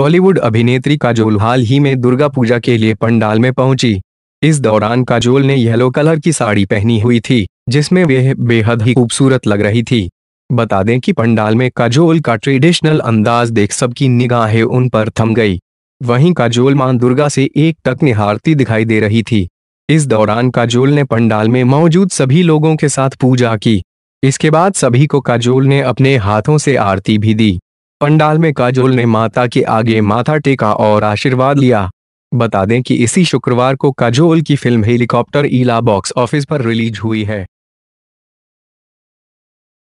बॉलीवुड अभिनेत्री काजोल हाल ही में दुर्गा पूजा के लिए पंडाल में पहुंची इस दौरान काजोल ने येलो कलर की साड़ी पहनी हुई थी जिसमें वह बेहद ही खूबसूरत लग रही थी बता दें कि पंडाल में काजोल का ट्रेडिशनल अंदाज देख सबकी निगाहें उन पर थम गई वहीं काजोल मां दुर्गा से एक तक निहारती दिखाई दे रही थी इस दौरान काजोल ने पंडाल में मौजूद सभी लोगों के साथ पूजा की इसके बाद सभी को काजोल ने अपने हाथों से आरती भी दी पंडाल में काजोल ने माता के आगे माथा टेका और आशीर्वाद लिया बता दें कि इसी शुक्रवार को काजोल की film helicopter Eela box office पर रिलीज हुई है